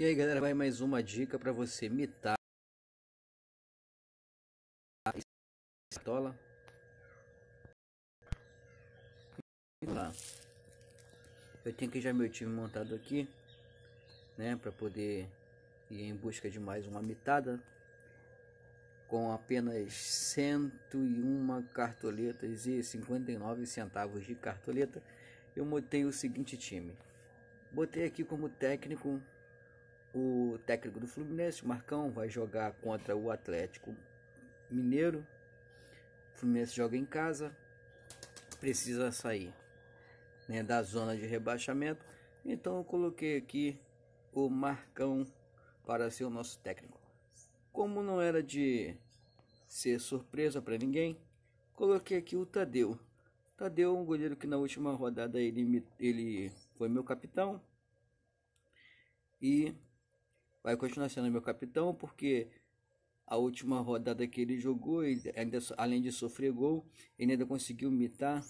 E aí galera, vai mais uma dica para você mitar cartola. Lá. Eu tenho que já meu time montado aqui, né, para poder ir em busca de mais uma mitada com apenas 101 cartoletas e 59 centavos de cartoleta. Eu montei o seguinte time. Botei aqui como técnico o técnico do Fluminense, Marcão, vai jogar contra o Atlético Mineiro. O Fluminense joga em casa, precisa sair né, da zona de rebaixamento. Então eu coloquei aqui o Marcão para ser o nosso técnico. Como não era de ser surpresa para ninguém, coloquei aqui o Tadeu. Tadeu um goleiro que na última rodada ele, ele foi meu capitão e vai continuar sendo meu capitão, porque a última rodada que ele jogou, ele ainda, além de sofrer gol, ele ainda conseguiu mitar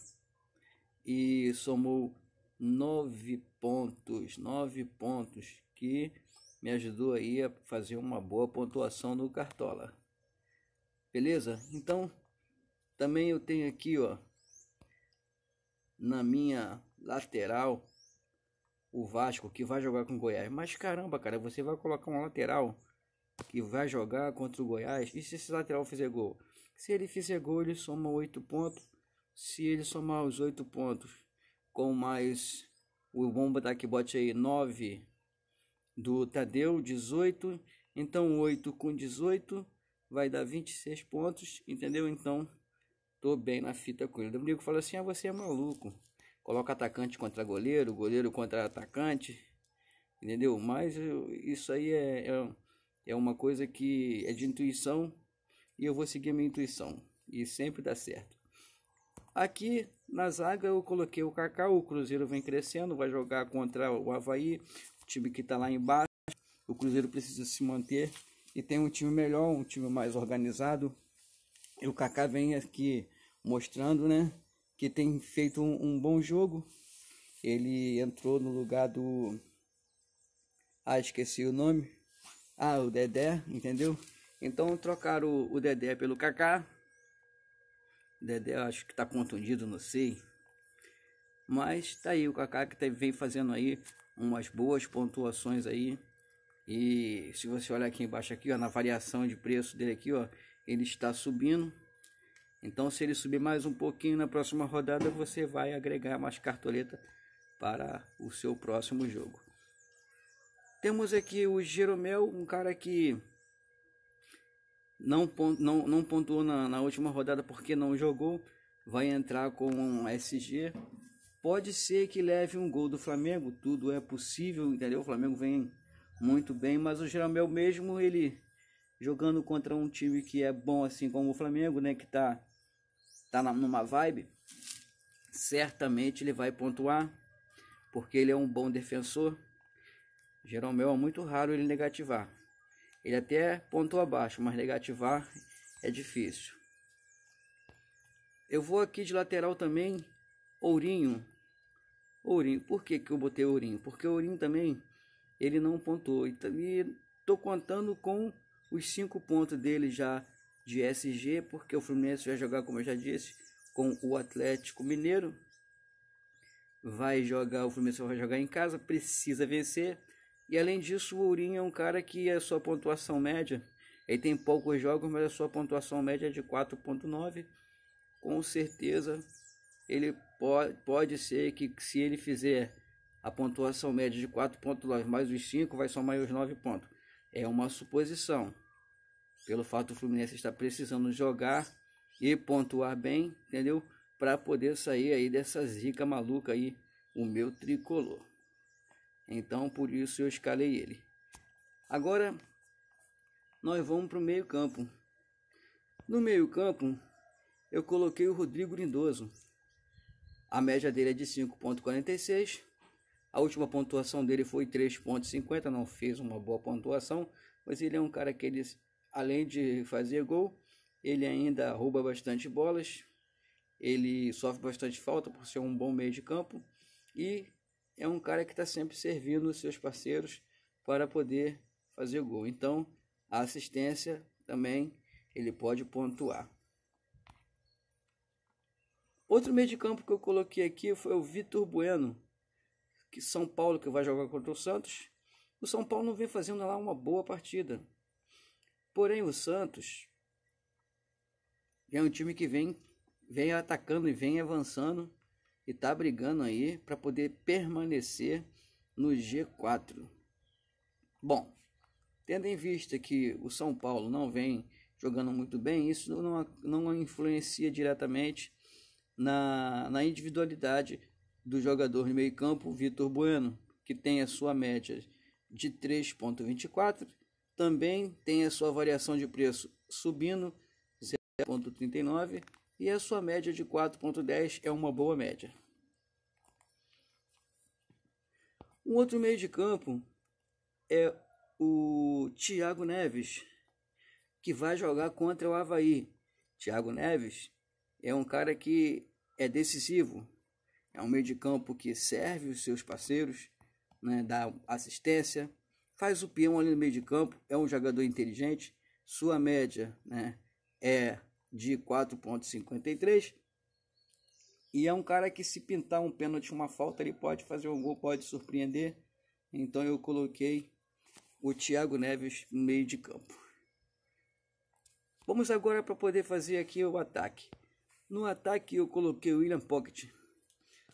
e somou nove pontos, nove pontos, que me ajudou aí a fazer uma boa pontuação no Cartola. Beleza? Então, também eu tenho aqui, ó, na minha lateral o Vasco que vai jogar com o Goiás. Mas caramba, cara, você vai colocar um lateral que vai jogar contra o Goiás. E se esse lateral fizer gol? Se ele fizer gol, ele soma oito pontos. Se ele somar os oito pontos com mais o bomba botar que bote aí 9 do Tadeu, 18. Então 8 com 18 vai dar 26 pontos, entendeu? Então tô bem na fita com ele. O Domingo fala assim: "Ah, você é maluco" coloca atacante contra goleiro, goleiro contra atacante, entendeu? Mas isso aí é, é, é uma coisa que é de intuição e eu vou seguir minha intuição e sempre dá certo. Aqui na zaga eu coloquei o Kaká, o Cruzeiro vem crescendo, vai jogar contra o Havaí, o time que está lá embaixo. O Cruzeiro precisa se manter e tem um time melhor, um time mais organizado. E o Kaká vem aqui mostrando, né? que tem feito um, um bom jogo. Ele entrou no lugar do. Ah, esqueci o nome. Ah, o Dedé, entendeu? Então trocaram o, o Dedé pelo Kaká. Dedé acho que está contundido, não sei. Mas tá aí o Kaká que tá, vem fazendo aí umas boas pontuações aí. E se você olhar aqui embaixo aqui, ó, na variação de preço dele aqui, ó, ele está subindo. Então, se ele subir mais um pouquinho na próxima rodada, você vai agregar mais cartoleta para o seu próximo jogo. Temos aqui o Jeromel, um cara que não, não, não pontuou na, na última rodada porque não jogou. Vai entrar com um SG. Pode ser que leve um gol do Flamengo, tudo é possível, entendeu? O Flamengo vem muito bem, mas o Jeromel mesmo, ele jogando contra um time que é bom assim como o Flamengo, né, que está tá numa vibe, certamente ele vai pontuar, porque ele é um bom defensor. Jeromel é muito raro ele negativar. Ele até pontua abaixo, mas negativar é difícil. Eu vou aqui de lateral também, Ourinho. Ourinho, por que, que eu botei Ourinho? Porque Ourinho também, ele não pontuou. E, também tô contando com os cinco pontos dele já de SG, porque o Fluminense vai jogar, como eu já disse, com o Atlético Mineiro. Vai jogar, o Fluminense vai jogar em casa, precisa vencer. E além disso, o Ourinho é um cara que a sua pontuação média, ele tem poucos jogos, mas a sua pontuação média é de 4.9. Com certeza, ele pode, pode ser que se ele fizer a pontuação média de 4.9 mais os 5, vai somar os 9 pontos. É uma suposição. Pelo fato do Fluminense estar precisando jogar e pontuar bem, entendeu? Para poder sair aí dessa zica maluca aí, o meu tricolor. Então, por isso eu escalei ele. Agora, nós vamos para o meio campo. No meio campo, eu coloquei o Rodrigo Lindoso. A média dele é de 5.46. A última pontuação dele foi 3.50, não fez uma boa pontuação, mas ele é um cara que ele além de fazer gol, ele ainda rouba bastante bolas, ele sofre bastante falta por ser um bom meio de campo e é um cara que está sempre servindo os seus parceiros para poder fazer gol. Então, a assistência também ele pode pontuar. Outro meio de campo que eu coloquei aqui foi o Vitor Bueno, que São Paulo que vai jogar contra o Santos. O São Paulo não vem fazendo lá uma boa partida. Porém, o Santos é um time que vem, vem atacando e vem avançando e tá brigando aí para poder permanecer no G4. Bom, tendo em vista que o São Paulo não vem jogando muito bem, isso não, não influencia diretamente na, na individualidade do jogador de meio campo, Vitor Bueno, que tem a sua média de 3,24 também tem a sua variação de preço subindo 0,39 e a sua média de 4,10 é uma boa média. Um outro meio de campo é o Thiago Neves, que vai jogar contra o Havaí. Thiago Neves é um cara que é decisivo, é um meio de campo que serve os seus parceiros, né, dá assistência, faz o peão ali no meio de campo, é um jogador inteligente, sua média né, é de 4,53 e é um cara que se pintar um pênalti, uma falta, ele pode fazer um gol, pode surpreender. Então eu coloquei o Thiago Neves no meio de campo. Vamos agora para poder fazer aqui o ataque. No ataque eu coloquei o William Pocket.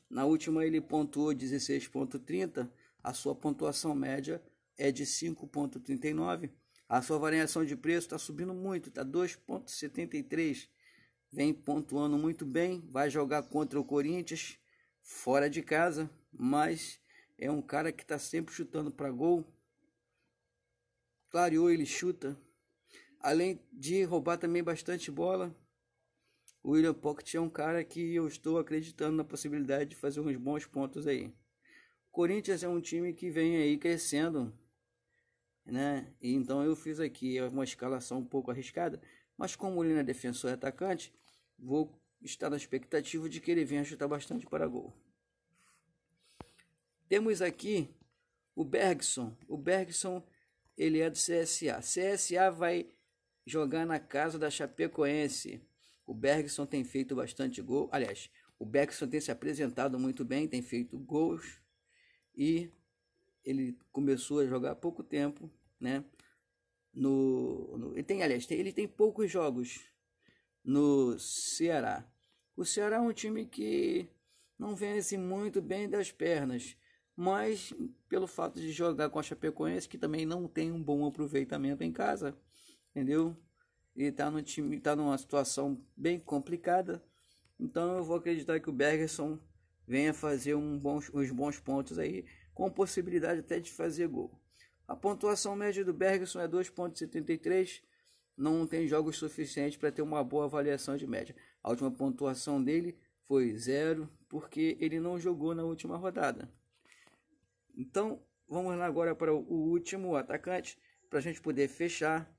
Na última ele pontuou 16.30, a sua pontuação média é de 5,39, a sua variação de preço está subindo muito, está 2,73. Vem pontuando muito bem, vai jogar contra o Corinthians, fora de casa, mas é um cara que está sempre chutando para gol. Clareou, ele chuta. Além de roubar também bastante bola, o William Pocket é um cara que eu estou acreditando na possibilidade de fazer uns bons pontos aí. Corinthians é um time que vem aí crescendo, né? então eu fiz aqui uma escalação um pouco arriscada, mas como ele não é defensor e atacante, vou estar na expectativa de que ele venha chutar bastante para gol. Temos aqui o Bergson. O Bergson ele é do CSA. CSA vai jogar na casa da Chapecoense. O Bergson tem feito bastante gol. Aliás, o Bergson tem se apresentado muito bem, tem feito gols e ele começou a jogar há pouco tempo, né? No, no ele tem, aliás, tem, ele tem poucos jogos no Ceará. O Ceará é um time que não vence muito bem das pernas, mas pelo fato de jogar com a Chapecoense, que também não tem um bom aproveitamento em casa, entendeu? E tá no time, tá numa situação bem complicada. Então eu vou acreditar que o Bergerson venha fazer um bons, uns bons pontos aí com possibilidade até de fazer gol. A pontuação média do Bergson é 2,73, não tem jogos suficientes para ter uma boa avaliação de média. A última pontuação dele foi zero, porque ele não jogou na última rodada. Então, vamos lá agora para o último atacante, para a gente poder fechar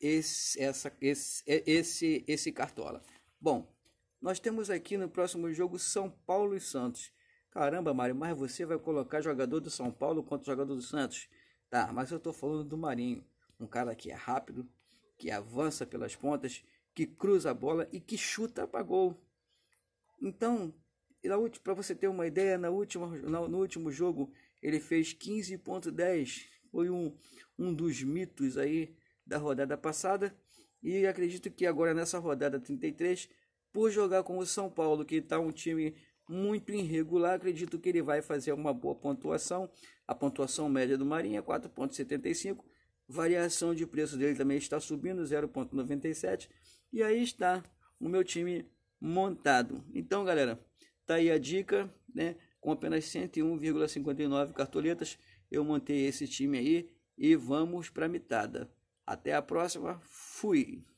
esse, essa, esse, é, esse, esse cartola. Bom, nós temos aqui no próximo jogo São Paulo e Santos. Caramba, Mário, mas você vai colocar jogador do São Paulo contra jogador do Santos? Tá, mas eu estou falando do Marinho, um cara que é rápido, que avança pelas pontas, que cruza a bola e que chuta para gol. Então, para você ter uma ideia, na última, no último jogo ele fez 15.10, foi um, um dos mitos aí da rodada passada. E acredito que agora nessa rodada 33, por jogar com o São Paulo, que está um time muito irregular. Acredito que ele vai fazer uma boa pontuação. A pontuação média do Marinho é 4,75. Variação de preço dele também está subindo, 0,97. E aí está o meu time montado. Então, galera, tá aí a dica, né? Com apenas 101,59 cartoletas, eu montei esse time aí e vamos para a mitada. Até a próxima. Fui.